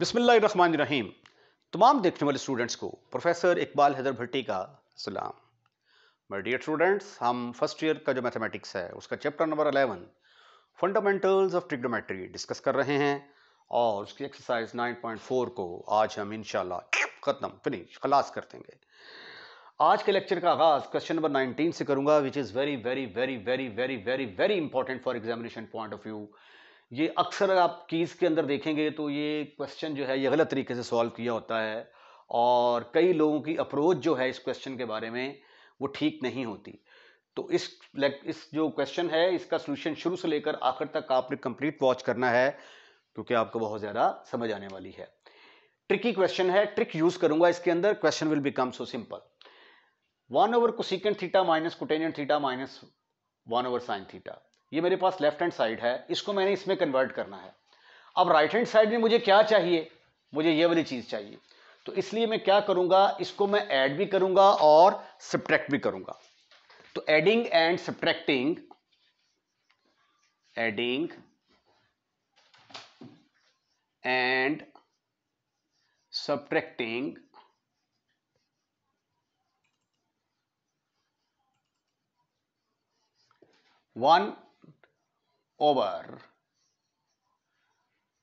बिसमीम तमाम देखने वाले स्टूडेंट्स को प्रोफेसर इकबाल हैदर भट्टी का सलाम मेरे डियर स्टूडेंट्स हम फर्स्ट ईयर का जो मैथमेटिक्स है उसका chapter number eleven fundamentals of trigonometry discuss कर रहे हैं और उसकी एक्सरसाइज 9.4 को आज हम इनशाला ख़त्म फिनिश खलास कर देंगे आज के लेक्चर का आगाज़ क्वेश्चन नंबर 19 से करूंगा which is very very very very very very very important for examination point of view ये अक्सर आप कीज़ के अंदर देखेंगे तो ये क्वेश्चन जो है ये गलत तरीके से सॉल्व किया होता है और कई लोगों की अप्रोच जो है इस क्वेश्चन के बारे में वो ठीक नहीं होती तो इस इस जो क्वेश्चन है इसका सोल्यूशन शुरू से लेकर आखिर तक आपने कंप्लीट वॉच करना है क्योंकि आपको बहुत ज़्यादा समझ आने वाली है ट्रिकी क्वेश्चन है ट्रिक यूज़ करूंगा इसके अंदर question will become so simple one over cosecant theta minus cotangent theta minus one over sine theta ये मेरे पास लेफ्ट हैंड साइड है इसको मैंने इसमें कन्वर्ट करना है अब राइट हैंड साइड में मुझे क्या चाहिए मुझे ये वाली चीज़ चाहिए तो इसलिए मैं क्या करूँगा इसको मैं ऐड भी करूँगा और सब्ट्रैक्ट भी करूँगा तो adding and subtracting adding and subtracting one over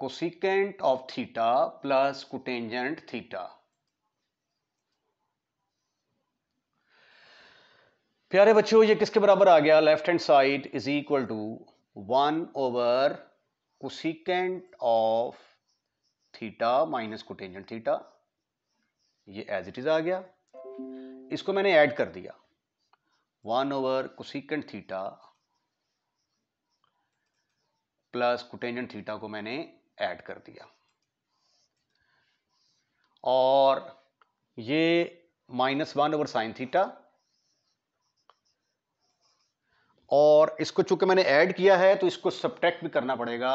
cosecant of theta plus cotangent theta प्यारे बच्चों ये किसके बराबर आ गया left hand side is equal to one over cosecant of theta minus cotangent theta ये एज इट इज आ गया इसको मैंने ऐड कर दिया one over cosecant theta plus cotangent theta को मैंने ऐड कर दिया और ये minus one over sine theta और इसको चूंकि मैंने ऐड किया है तो इसको सब्ट्रैक्ट भी करना पड़ेगा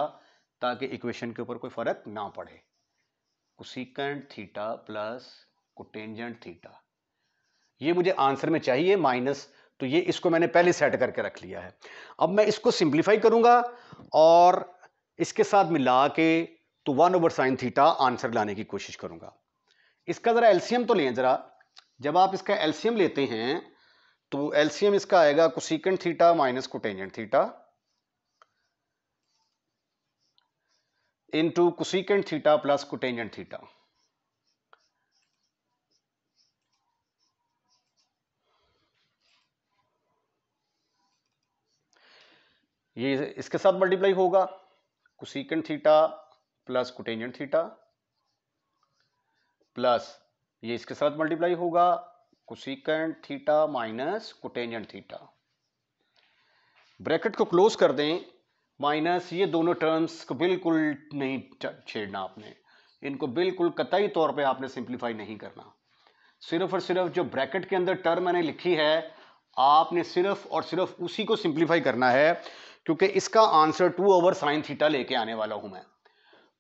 ताकि इक्वेशन के ऊपर कोई फर्क ना पड़े cosecant theta plus cotangent theta ये मुझे आंसर में चाहिए माइनस तो ये इसको मैंने पहले सेट करके रख लिया है अब मैं इसको सिंप्लीफाई करूंगा और इसके साथ मिला के तो one over sine theta answer लाने की कोशिश करूंगा इसका ज़रा एलसीएम तो लें ज़रा जब आप इसका एलसीएम लेते हैं तो एलसीएम इसका आएगा cosecant theta minus cotangent theta into cosecant theta plus cotangent theta ये इसके साथ मल्टीप्लाई होगा cosecant theta plus cotangent theta plus ये इसके साथ मल्टीप्लाई होगा cosecant theta minus cotangent theta bracket को क्लोज कर दें माइनस ये दोनों टर्म्स को बिल्कुल नहीं छेड़ना आपने इनको बिल्कुल कतई तौर पे आपने सिंप्लीफाई नहीं करना सिर्फ और सिर्फ जो ब्रैकेट के अंदर टर्म मैंने लिखी है आपने सिर्फ और सिर्फ उसी को सिंप्लीफाई करना है क्योंकि इसका answer two over sine theta लेके आने वाला हूं मैं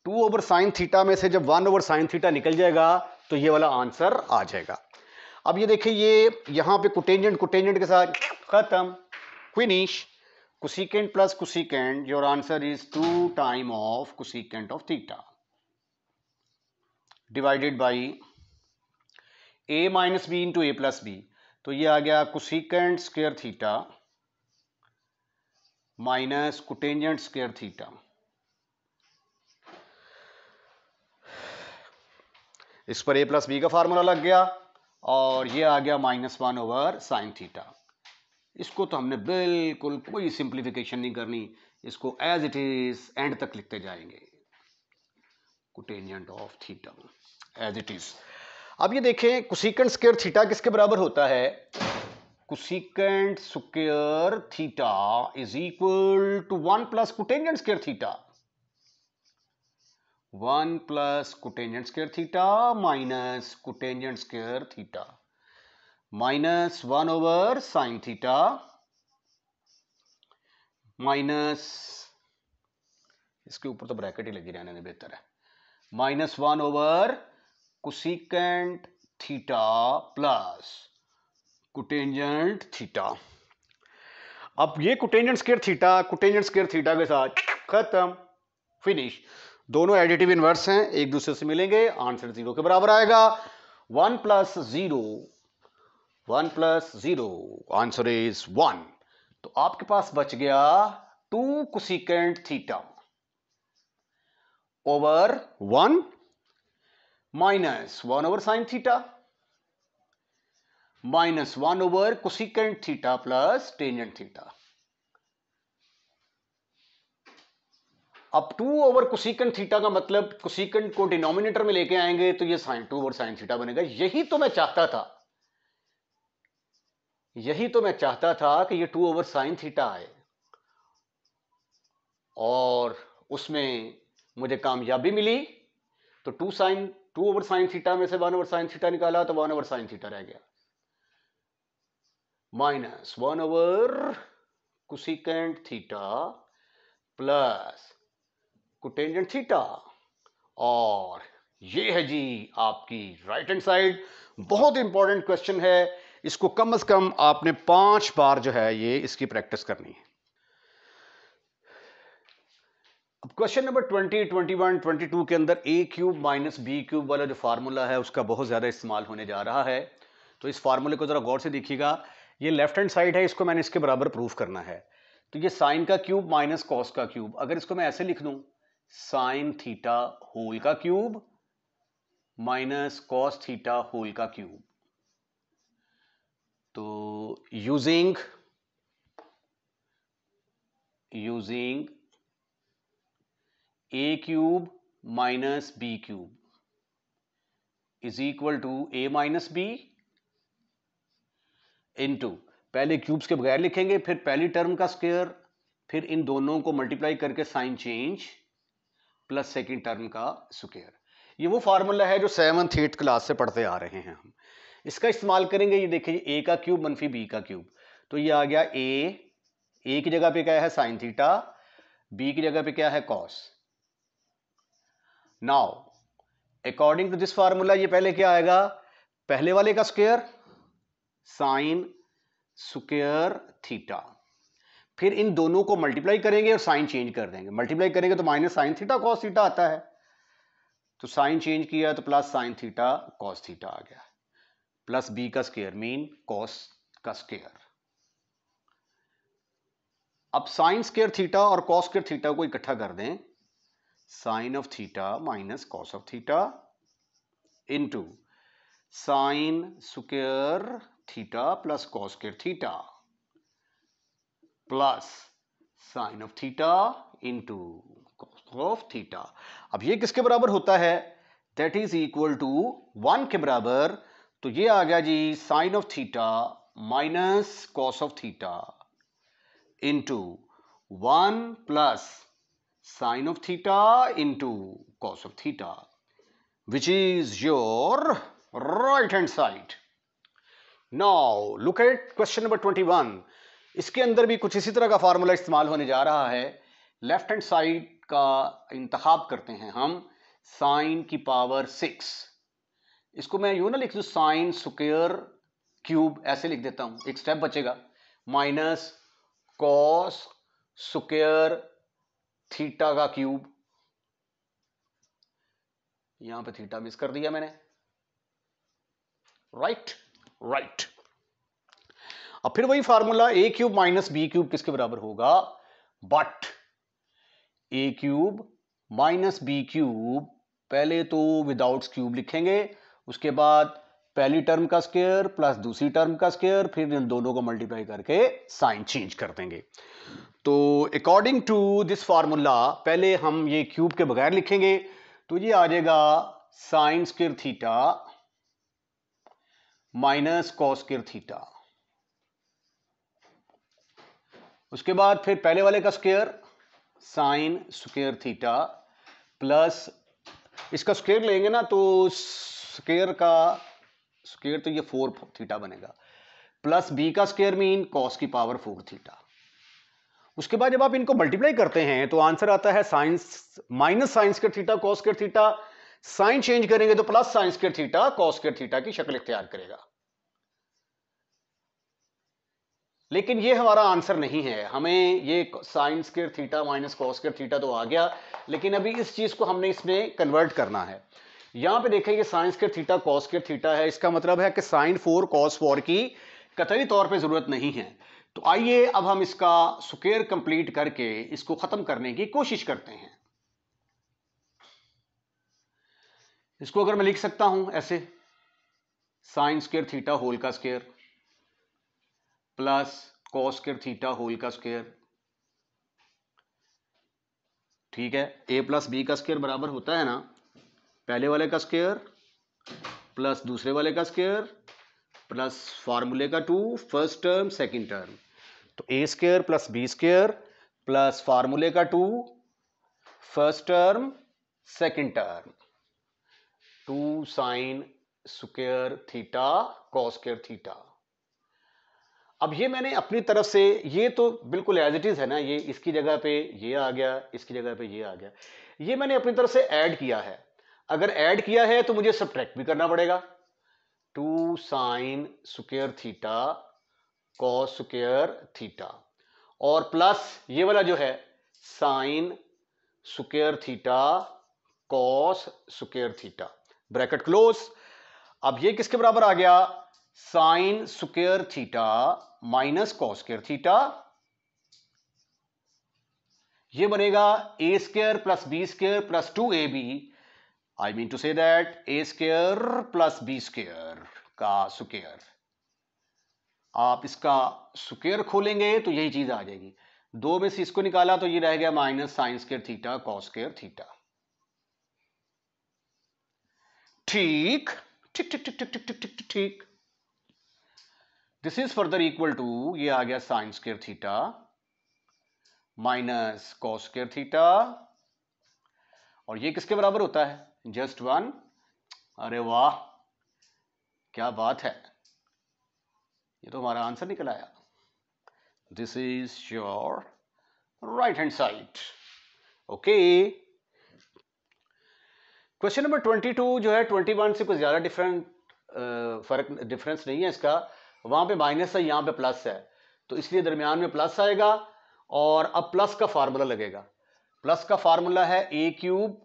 टू ओवर साइन थीटा में से जब वन ओवर साइन थीटा निकल जाएगा तो ये वाला आंसर आ जाएगा अब ये देखिए ये यहां पे कुटेंजेंट कुटेंजेंट के साथ खत्म क्विनिश cosecant plus cosecant your answer is two time of cosecant of theta divided by A minus B into A plus B तो ये आ गया cosecant square theta minus cotangent square theta इस पर ए प्लस बी का formula लग गया और ये आ गया minus one over sine theta इसको तो हमने बिल्कुल कोई सिंप्लीफिकेशन नहीं करनी इसको एज इट इज एंड तक लिखते जाएंगे cotangent of theta as it is अब ये देखें कुसिकंड स्केयर थीटा किसके बराबर होता है cosecant square theta is equal to one plus cotangent square theta one plus cotangent square theta minus cotangent square theta minus one over sine theta minus इसके ऊपर तो ब्रैकेट ही लगी रहने बेहतर है minus one over cosecant theta plus cotangent theta अब ये cotangent square theta cotangent square theta के साथ खत्म फिनिश दोनों एडिटिव इनवर्स हैं एक दूसरे से मिलेंगे आंसर जीरो के बराबर आएगा one plus zero one plus zero answer is one तो आपके पास बच गया two cosecant theta over one minus one over sine theta minus one over cosecant theta plus tangent theta अब टू ओवर कोसिकेंट थीटा का मतलब cosecant को denominator में लेके आएंगे तो ये sine two over sine theta बनेगा यही तो मैं चाहता था यही तो मैं चाहता था कि ये टू ओवर साइन थीटा आए और उसमें मुझे कामयाबी मिली तो two sine two over sine theta में से वन ओवर साइन थीटा निकाला तो वन ओवर साइन थीटा रह गया minus one over cosecant theta plus cotangent theta और ये है जी आपकी राइट हैंड साइड बहुत इंपॉर्टेंट क्वेश्चन है इसको कम से कम आपने पांच बार जो है ये इसकी प्रैक्टिस करनी है क्वेश्चन नंबर 20, 21, 22 के अंदर A cube minus B cube वाला जो फार्मूला है उसका बहुत ज़्यादा इस्तेमाल होने जा रहा है तो इस फार्मूले को ज़रा गौर से देखिएगा ये लेफ्ट हैंड साइड है इसको मैंने इसके बराबर प्रूफ करना है तो ये साइन का क्यूब माइनस कॉस का क्यूब अगर इसको मैं ऐसे लिख दूँ साइन थीटा होल का cube minus cos theta whole का क्यूब तो using using A cube minus B cube is equal to A minus B into पहले क्यूब्स के बगैर लिखेंगे फिर पहली टर्म का स्क्वेयर फिर इन दोनों को मल्टीप्लाई करके sign change plus second term का स्क्वेयर ये वो फार्मूला है जो सेवंथ एट्थ क्लास से पढ़ते आ रहे हैं हम इसका इस्तेमाल करेंगे ये देखिए ए का क्यूब मनफी बी का क्यूब तो ये आ गया ए ए की जगह पे क्या है साइन थीटा बी की जगह पे क्या है cos now according to this formula ये पहले क्या आएगा पहले वाले का स्क्वेयर साइन स्क्वेयर थीटा फिर इन दोनों को मल्टीप्लाई करेंगे और साइन चेंज कर देंगे मल्टीप्लाई करेंगे तो minus sine theta cos theta आता है तो साइन चेंज किया तो plus sine theta cos theta आ गया प्लस बी का स्केयर मीन कॉस का स्केयर अब साइन स्केयर थीटा और कॉस स्केयर थीटा को इकट्ठा कर दें sine of theta minus cos of theta into sine square theta plus cos square theta plus sine of theta into cos of theta अब ये किसके बराबर होता है that is equal to one के बराबर तो ये आ गया जी sine of theta minus cos of theta into one plus of theta into cos of theta which is your right hand side now look at question number twenty one इसके अंदर भी कुछ इसी तरह का फार्मूला इस्तेमाल होने जा रहा है लेफ्ट हैंड साइड का इंतखब करते हैं हम साइन की पावर सिक्स इसको मैं यू ना लिख दू साइन स्क्र क्यूब ऐसे लिख देता हूं एक स्टेप बचेगा माइनस कॉस स्क्र थीटा का क्यूब यहां पे थीटा मिस कर दिया मैंने राइट राइट अब फिर वही formula A cube minus B cube किसके बराबर होगा but A cube minus B cube पहले तो विदाउट क्यूब लिखेंगे उसके बाद पहली टर्म का स्केयर प्लस दूसरी टर्म का स्केयर फिर इन दोनों को मल्टीप्लाई करके साइन चेंज कर देंगे तो अकॉर्डिंग टू दिस फार्मूला पहले हम ये क्यूब के बगैर लिखेंगे तो ये आ जाएगा sine square theta minus cos square theta उसके बाद फिर पहले वाले का square sine square theta plus इसका स्क्वेयर लेंगे ना तो स्केयर का स्केयर तो ये फोर थीटा बनेगा प्लस बी का स्क्वेयर मीन कॉस की पावर फोर थीटा उसके बाद जब आप इनको मल्टीप्लाई करते हैं तो आंसर आता है साइंस माइनस साइंस के थीटा कॉस के थीटा साइन चेंज करेंगे तो प्लस साइंस के थीटा कॉस के थीटा की शक्ल इख्तियार करेगा लेकिन ये हमारा आंसर नहीं है हमें ये साइंस के थीटा माइनस कॉस के थीटा तो आ गया लेकिन अभी इस चीज को हमने इसमें कन्वर्ट करना है यहां पे देखें ये साइंस के थीटा कॉस के थीटा है इसका मतलब है कि साइन फोर कॉस फोर की कतई तौर पे जरूरत नहीं है तो आइए अब हम इसका सुकेर कंप्लीट करके इसको ख़त्म करने की कोशिश करते हैं इसको अगर मैं लिख सकता हूं ऐसे साइन स्केयर थीटा होल का square plus cos square theta whole का स्केयर ठीक है ए प्लस बी का स्केयर बराबर होता है ना पहले वाले का स्केयर प्लस दूसरे वाले का स्केयर प्लस फार्मूले का two first term second term तो A square plus B square plus फार्मूले का two first term second term two sine square theta cos square theta अब ये मैंने अपनी तरफ से ये तो बिल्कुल एज इट इज़ है ना ये इसकी जगह पे ये आ गया इसकी जगह पे ये आ गया ये मैंने अपनी तरफ से ऐड किया है अगर ऐड किया है तो मुझे सब भी करना पड़ेगा two sine square theta cos square theta और प्लस ये वाला जो है sine square theta cos square theta bracket close अब ये किसके बराबर आ गया sine square theta minus cos square theta ये बनेगा A square plus B square plus two A B I mean to say that A square plus B square का square आप इसका स्क्वेयर खोलेंगे तो यही चीज़ आ जाएगी दो में से इसको निकाला तो ये रह गया minus sine square theta cos theta ठीक ठीक ठीक ठीक ठीक ठीक ठीक ठीक ठीक this is further equal to ये आ गया sine square theta minus cos theta और ये किसके बराबर होता है जस्ट वन अरे वाह क्या बात है ये तो हमारा आंसर निकल आया this is your right hand side okay question number twenty two जो है ट्वेंटी वन से कुछ ज़्यादा डिफरेंट फर्क डिफरेंस नहीं है इसका वहां पे माइनस है यहां पे प्लस है तो इसलिए दरमियान में प्लस आएगा और अब प्लस का फार्मूला लगेगा प्लस का फार्मूला है A cube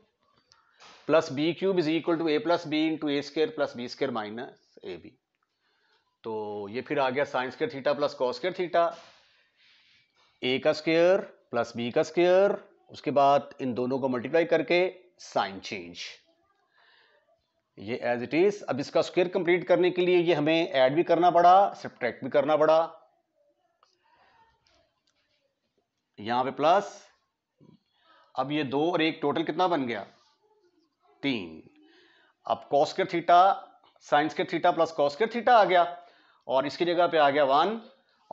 plus B cube is equal to A plus B into A square plus B square minus A B तो ये फिर आ गया साइंस के थीटा प्लस कॉस के थीटा ए का स्केयर प्लस बी का स्केयर उसके बाद इन दोनों को मल्टीप्लाई करके साइन चेंज ये एज इट इज अब इसका स्केयर कंप्लीट करने के लिए ये हमें ऐड भी करना पड़ा सब्ट्रैक्ट भी करना पड़ा यहां पे प्लस अब ये दो और एक टोटल कितना बन गया तीन अब कॉस थीटा साइंस के थीटा प्लस कॉस थीटा आ गया और इसकी जगह पे आ गया वन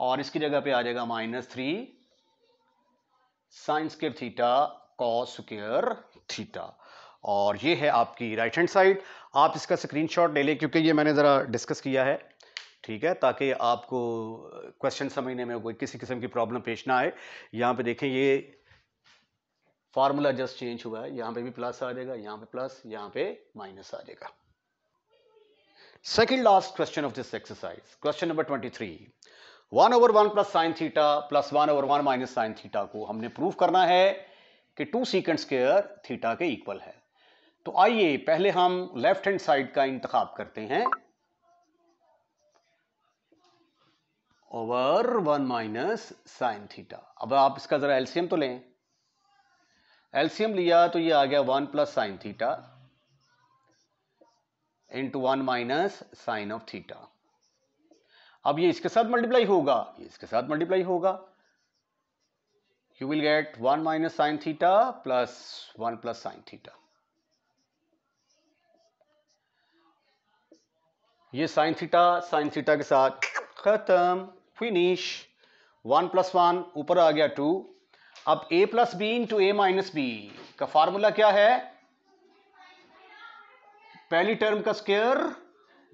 और इसकी जगह पे आ जाएगा minus three sine square theta cos square theta और ये है आपकी राइट हैंड साइड आप इसका स्क्रीनशॉट ले लें क्योंकि ये मैंने ज़रा डिस्कस किया है ठीक है ताकि आपको क्वेश्चन uh, समझने में कोई किसी किस्म की प्रॉब्लम पेश ना आए यहाँ पे देखें ये फार्मूला जस्ट चेंज हुआ है यहाँ पे भी प्लस आ जाएगा यहाँ पे प्लस यहाँ पे माइनस आ जाएगा Second last question of this exercise, question number 23. 1 over 1 plus sin theta plus 1 over 1 minus sin theta ko humne prove karna hai ki 2 secant square theta ke equal hai to aaiye pehle hum left hand side ka intekhab karte hain over 1 minus sin theta ab aap iska zara lcm to le lcm liya to ye aa gaya 1 plus sin theta into one minus sine of theta अब ये इसके साथ multiply होगा इसके साथ multiply होगा you will get one minus sine theta plus one plus sine theta ये sine theta sine theta के साथ खत्म फिनिश वन प्लस वन ऊपर आ गया टू अब A plus B into A minus B का फार्मूला क्या है पहली टर्म का स्केयर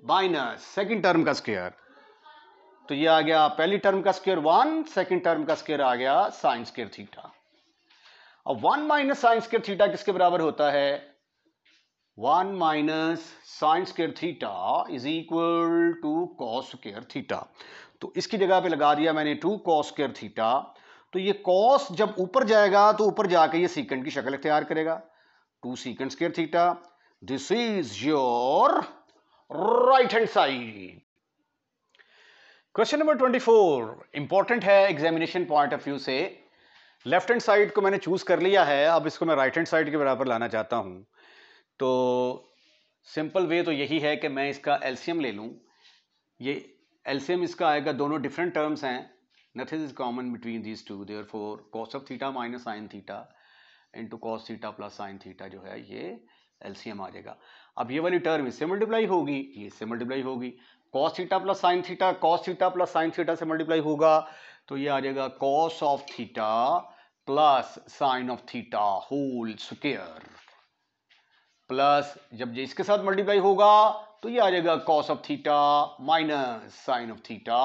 माइनस सेकंड टर्म का स्केयर तो ये आ गया पहली टर्म का स्केयर वन सेकंड टर्म का स्केयर आ गया साइन स्केयर थीटा अब one minus sine square theta किसके बराबर होता है one minus sine square theta is equal to cos square theta तो इसकी जगह पे लगा दिया मैंने टू कॉस स्केयर थीटा तो ये कॉस जब ऊपर जाएगा तो ऊपर जाके ये सीकेंड की शक्ल तैयार करेगा two secant square theta this is your right hand side question number 24 important है एग्जामिनेशन पॉइंट ऑफ व्यू से लेफ्ट हैंड साइड को मैंने चूज कर लिया है अब इसको मैं राइट हैंड साइड के बराबर लाना चाहता हूं तो सिंपल वे तो यही है कि मैं इसका एल्सीयम ले लूँ ये एल्सीयम इसका आएगा दोनों डिफरेंट टर्म्स हैं nothing is common between these two therefore cos of theta minus sine theta into cos theta plus sine theta जो है ये एलसीएम आ जाएगा अब ये वाली टर्म इससे मल्टीप्लाई होगी ये इससे मल्टीप्लाई होगी cos theta plus sine theta cos theta plus sine theta से मल्टीप्लाई होगा तो ये आ जाएगा cos of theta plus sine of theta whole square plus जब ये इसके साथ मल्टीप्लाई होगा तो ये आ जाएगा cos of theta minus sine of theta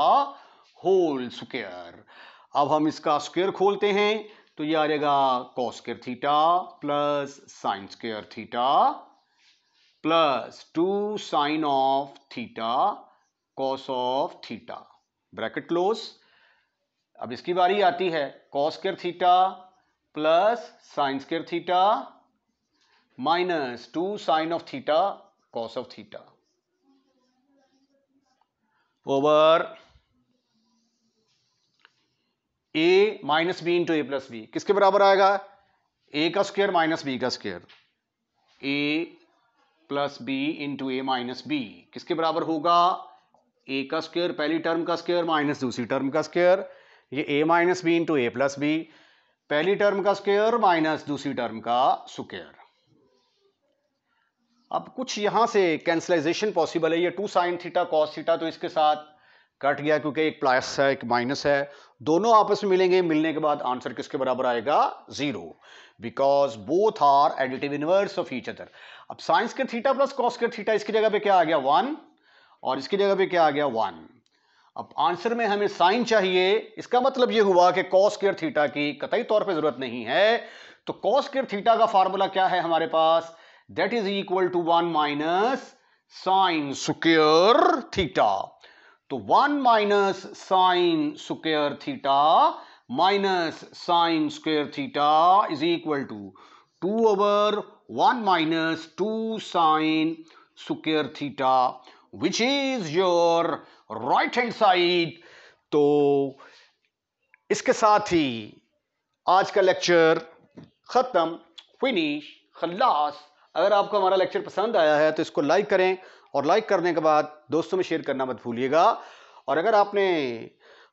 whole square अब हम इसका स्क्वेयर खोलते हैं तो ये आ जाएगा cos square theta plus sine square theta plus two sine of theta cos of theta bracket close अब इसकी बारी आती है cos square theta plus sine square theta minus two sine of theta cos of theta over minus B into A plus B किसके बराबर आएगा A का square minus B का square A plus B into A minus B किसके बराबर होगा A का square पहली टर्म का स्क्वायर माइनस दूसरी टर्म का स्क्वायर ये A minus B into A plus B पहली टर्म का स्क्वायर माइनस दूसरी टर्म का स्क्वायर अब कुछ यहां से कैंसलाइजेशन पॉसिबल है ये two sine theta cos theta तो इसके साथ कट गया क्योंकि एक प्लस है एक माइनस है दोनों आपस में मिलेंगे मिलने के बाद आंसर किसके बराबर आएगा zero because both are additive inverse of each other अब साइंस के थीटा प्लस कॉस के थीटा इसकी जगह पे क्या आ गया वन और इसकी जगह पे क्या आ गया वन अब आंसर में हमें साइन चाहिए इसका मतलब यह हुआ कि कॉस केयर थीटा की कतई तौर पे जरूरत नहीं है तो कॉस केयर थीटा का फार्मूला क्या है हमारे पास that is equal to one minus sine square theta तो one minus sine square theta minus sine square theta is equal to two over one minus two sine square theta which is your right hand side तो इसके साथ ही आज का lecture ख़त्म finish खल्लास अगर आपको हमारा लेक्चर पसंद आया है तो इसको लाइक करें और लाइक करने के बाद दोस्तों में शेयर करना मत भूलिएगा और अगर आपने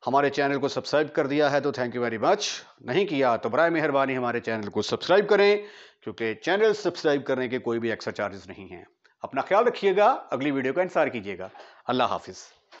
हमारे चैनल को सब्सक्राइब कर दिया है तो थैंक यू वेरी मच नहीं किया तो बरए मेहरबानी हमारे चैनल को सब्सक्राइब करें क्योंकि चैनल सब्सक्राइब करने के कोई भी एक्स्ट्रा चार्जेस नहीं हैं अपना ख्याल रखिएगा अगली वीडियो का इंतजार कीजिएगा अल्लाह हाफिज़